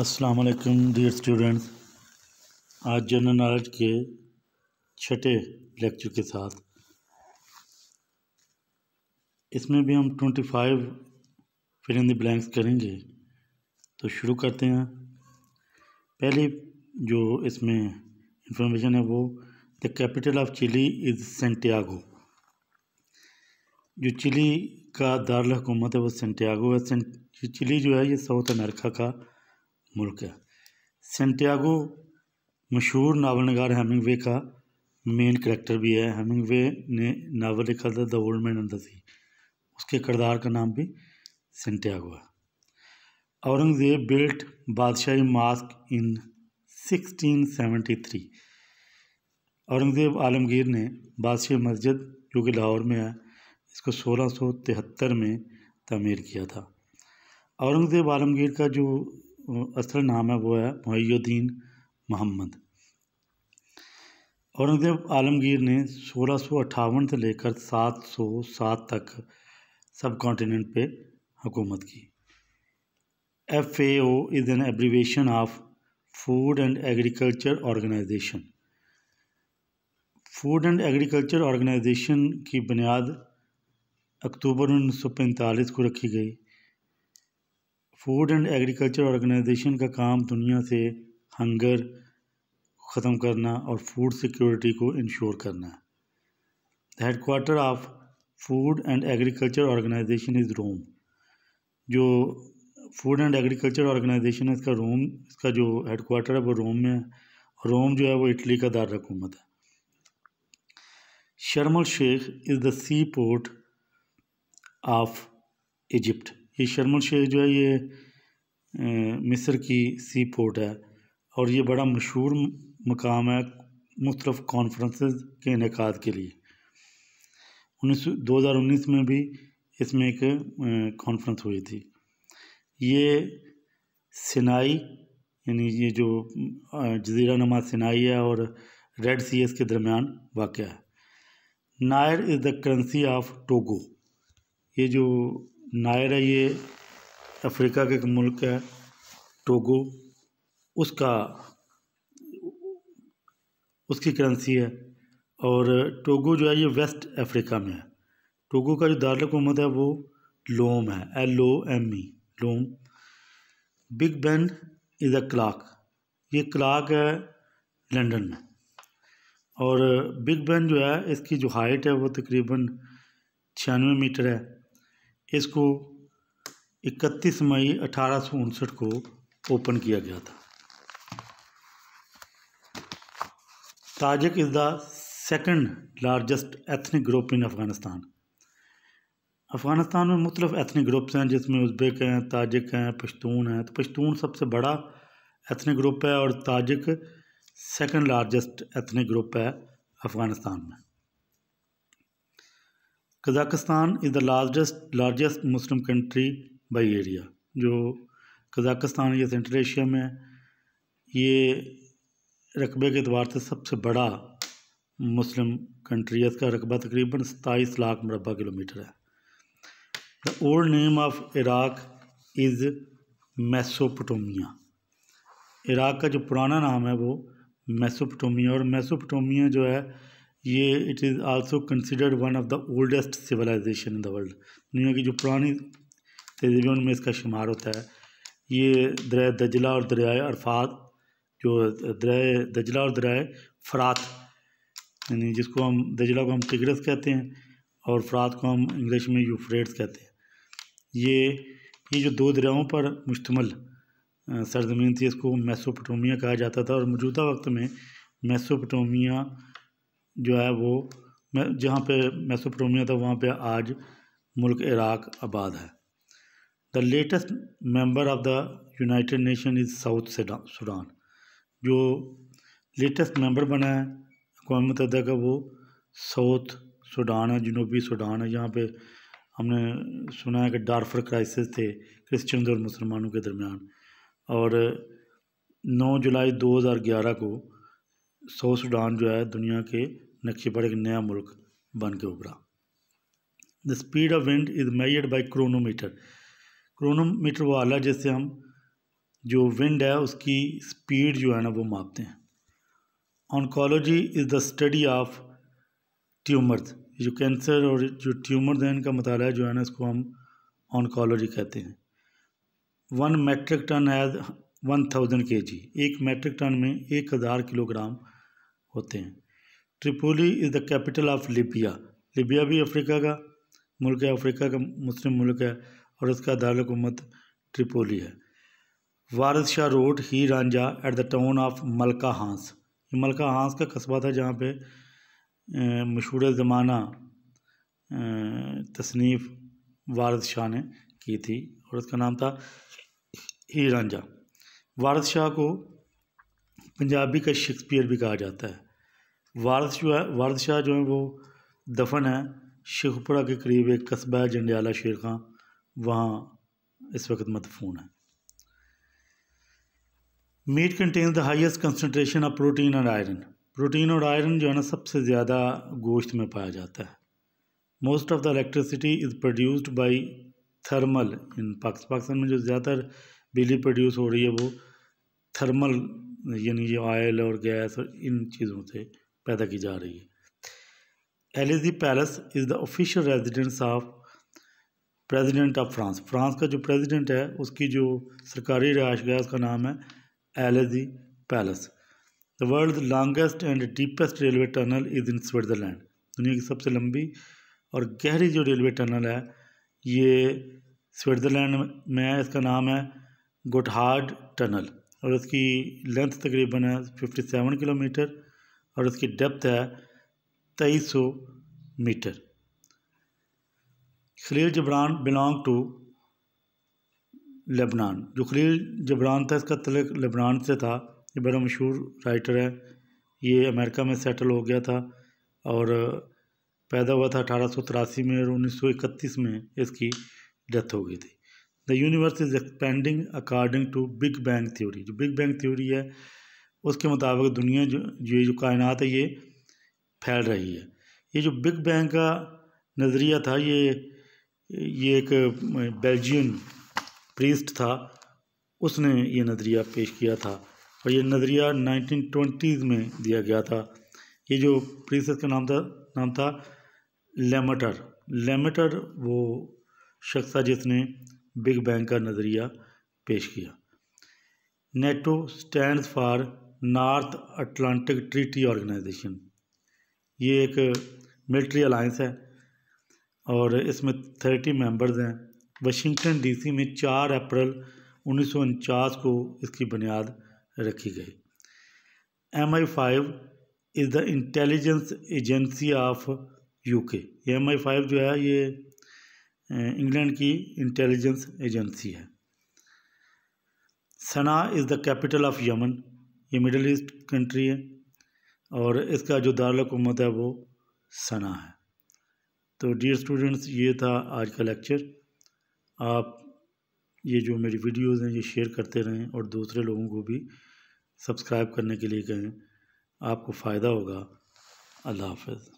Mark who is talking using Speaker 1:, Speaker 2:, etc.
Speaker 1: अस्सलाम वालेकुम dear students आज जनरल नॉलेज के छठे लेक्चर के साथ इसमें भी हम ट्वेंटी फाइव फिर इन ब्लैंक्स करेंगे तो शुरू करते हैं पहली जो इसमें इंफॉर्मेशन है वो the capital of Chile is Santiago जो चिली का दारकूमत है वो सेंटियागो है चिली जो है ये साउथ अमेरिका का मुल्क है सेंटियागो मशहूर नावल नगार वे का मेन करेक्टर भी है वे ने नावल लिखा था the old man and the sea उसके किरदार का नाम भी सेंटियागो है Aurangzeb built Badshahi mosque in 1673 Aurangzeb Alamgir ने बादशाह मस्जिद जो कि लाहौर में है इसको 1673 में तमीर किया था औरंगज़ेब आलमगीर का जो असल नाम है वो है मोहुद्दीन मोहम्मद औरंगज़ेब आलमगीर ने सोलह से लेकर 707 तक सब कॉन्टीनेंट पे हुकूमत की F as is an abbreviation of food and agriculture organization food and agriculture organization की बुनियाद अक्टूबर उन्नीस को रखी गई फूड एंड एग्रीकल्चर ऑर्गेनाइजेशन का काम दुनिया से हंगर ख़त्म करना और फूड सिक्योरिटी को इंश्योर करना है the headquarter of food and agriculture organization is Rome जो फूड एंड एग्रीकल्चर ऑर्गेनाइजेशन है इसका रोम इसका जो हेड क्वार्टर है वो रोम में है रोम जो है वो इटली का दार दारकूमत है Sharm el Sheikh is the sea port of Egypt ये शर्मल शेख जो है ये मिस्र की सी पोर्ट है और ये बड़ा मशहूर मकाम है मुख्तफ कॉन्फ्रेंस के इनका के लिए उन्नीस दो हज़ार उन्नीस में भी इसमें एक कॉन्फ्रेंस हुई थी ये सिनाई यानी ये जो जजीरा नमा सिनाई है और रेड सी एस के दरमियान वाक़ है naira is the currency of Togo ये जो नायर है ये अफ्रीका का एक मुल्क है टोगो उसका उसकी करेंसी है और टोगो जो है ये वेस्ट अफ्रीका में है टोगो का जो दारकूमत है वो लोम है L O M E Lome Big Ben is a clock ये क्लाक है लंदन में और बिग बैन जो है इसकी जो हाइट है वो तकरीबन छियानवे मीटर है इसको 31 मई अठारह को ओपन किया गया था Tajik is the second largest ethnic group in Afghanistan Afghanistan में मुख्तफ एथनिक ग्रुप्स हैं जिसमें उज़्बेक हैं ताजिक हैं पश्तून हैं तो पश्तून सबसे बड़ा एथनिक ग्रुप है और Tajik second largest ethnic group है अफ़गानिस्तान में Kazakhstan is the largest largest Muslim country by area जो कज़ाकस्तान ये सेंट्रल एशिया में ये रकबे के अतबार से सबसे बड़ा मुस्लिम कंट्री है इसका रकबा तकरीबन सताईस लाख मरबा किलोमीटर है the old name of Iraq is Mesopotamia Iraq का जो पुराना नाम है वो मैसोपटोमिया और मैसोपटोमिया जो है ये it is also considered one of the oldest civilization in the world दुनिया की जो पुरानी तहजीबों में इसका शुमार होता है ये दर दजला और दरियाए अरफात जो दरए दजला और दरियाए फ़रात यानी जिसको हम दजला को हम टिगरस कहते हैं और फ़रात को हम इंग्लिश में यूफ्रेट्स कहते हैं ये ये जो दो दरियाओं पर मुश्तमल सरजमीन थी इसको मैसोपटोमिया कहा जाता था और मौजूदा वक्त में मैसोपटोमिया जो है वो मैं जहाँ पे मैसोप्रोमिया था वहाँ पे आज मुल्क इराक आबाद है the latest member of the United Nation is South Sudan जो लेटेस्ट मेंबर बना है अकवा मतदा का वो साउथ सूडान है जनूबी सूडान है जहाँ पे हमने सुना है कि डारफर क्राइसिस थे क्रिश्चन और मुसलमानों के दरमियान और 9 जुलाई 2011 को सौ सूडान जो है दुनिया के नक्शे पर एक नया मुल्क बन के उभरा the speed of wind is measured by chronometer chronometer वो आला जिससे हम जो विंड है उसकी स्पीड जो है ना वो मापते हैं oncology is the study of tumours जो कैंसर और जो ट्यूमर हैं इनका मतलब जो है ना इसको हम ऑनकोलॉजी कहते हैं one metric ton has one thousand K G एक मेट्रिक टन में एक हज़ार किलोग्राम होते हैं Tripoli is the capital of Libya Libya भी अफ्रीका का मुल्क है अफ्रीका का मुस्लिम मुल्क है और उसका दारकूमत ट्रिपोली है Waris Shah wrote Heer Ranjha at the town of Malka Hans ये मलका हांस का कस्बा था जहाँ पे मशहूर ज़माना तसनीफ़ वारद शाह ने की थी और उसका नाम था ही रांझा वारद शाह को पंजाबी का शेक्सपियर भी कहा जाता है वारस जो है वारशाह जो है वो दफन है शेखपुरा के करीब एक कस्बा है जंडियाला शेर खां वहाँ इस वक्त मदफून है meat contains the highest concentration of protein और आयरन प्रोटीन और आयरन जो है ना सबसे ज़्यादा गोश्त में पाया जाता है most of the electricity is produced by thermal in Pakistan में जो ज़्यादातर बिजली प्रोड्यूस हो रही है वो थर्मल यानी ये ऑयल और गैस और इन चीज़ों से पैदा की जा रही है Elysee palace is the official residence of president of France France का जो प्रेसिडेंट है उसकी जो सरकारी रहायशगाह उसका नाम है Elysee palace the world longest and deepest railway tunnel is in Switzerland दुनिया की सबसे लंबी और गहरी जो रेलवे टनल है ये स्विट्ज़रलैंड में है इसका नाम है गुटहार्ड टनल और उसकी लेंथ तकरीबन है फिफ्टी सेवन किलोमीटर और उसकी डेप्थ है तेईस सौ metre Khalil Gibran belong to Lebanon जो खलील जबरान था इसका तलक लेबनान से था ये बड़ा मशहूर राइटर है ये अमेरिका में सेटल हो गया था और पैदा हुआ था अठारह में और 1931 में इसकी डेथ हो गई थी the universe is expanding according to big bang theory जो बिग बैंग थ्योरी है उसके मुताबिक दुनिया जो ये जो कायनात है ये फैल रही है ये जो बिग बैंग का नज़रिया था ये ये एक बेल्जियन प्रीस्ट था उसने ये नज़रिया पेश किया था और ये नज़रिया नाइनटीन ट्वेंटीज़ में दिया गया था ये जो प्रीस्ट का नाम था नाम था लेमटर लेमटर वो शख्स था जिसने बिग बैंग का नज़रिया पेश किया NATO stand for North Atlantic Treaty Organization ये एक मिलिट्री अलाइंस है और इसमें थर्टी मेंबर्स हैं वाशिंगटन डीसी में चार अप्रैल उन्नीस को इसकी बुनियाद रखी गई M I five is the intelligence agency of UK M I five जो है ये इंग्लैंड की इंटेलिजेंस एजेंसी है Sanaa is the capital of Yemen ये मिडल ईस्ट कंट्री है और इसका जो दारकूमत है वो सना है तो डियर स्टूडेंट्स ये था आज का लेक्चर आप ये जो मेरी वीडियोस हैं ये शेयर करते रहें और दूसरे लोगों को भी सब्सक्राइब करने के लिए कहें आपको फ़ायदा होगा अल्लाह हाफ